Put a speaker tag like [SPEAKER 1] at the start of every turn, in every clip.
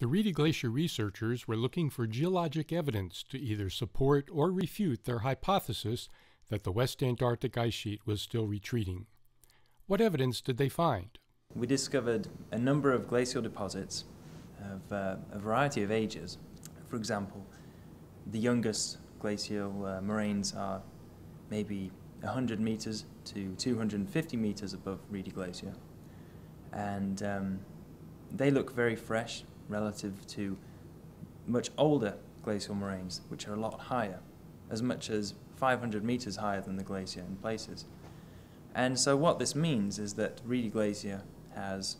[SPEAKER 1] The Reedy Glacier researchers were looking for geologic evidence to either support or
[SPEAKER 2] refute their hypothesis that the West Antarctic ice sheet was still retreating. What evidence did they find?
[SPEAKER 3] We discovered a number of glacial deposits of uh, a variety of ages. For example, the youngest glacial uh, moraines are maybe 100 meters to 250 meters above Reedy Glacier. And um, they look very fresh relative to much older glacial moraines, which are a lot higher, as much as 500 meters higher than the glacier in places. And so what this means is that Reedy Glacier has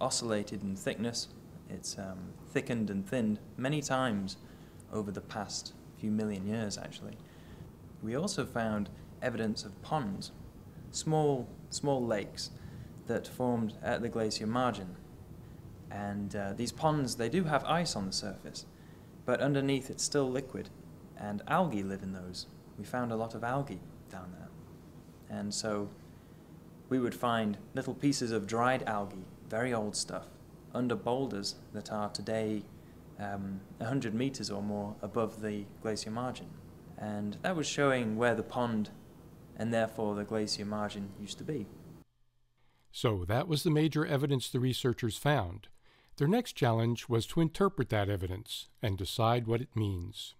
[SPEAKER 3] oscillated in thickness, it's um, thickened and thinned many times over the past few million years actually. We also found evidence of ponds, small, small lakes that formed at the glacier margin and uh, these ponds, they do have ice on the surface, but underneath it's still liquid, and algae live in those. We found a lot of algae down there. And so we would find little pieces of dried algae, very old stuff, under boulders that are today um, 100 meters or more above the glacier margin. And that was showing where the pond and therefore the glacier margin used to be.
[SPEAKER 2] So that was the major evidence the researchers found their next challenge
[SPEAKER 1] was to interpret that evidence and decide what it means.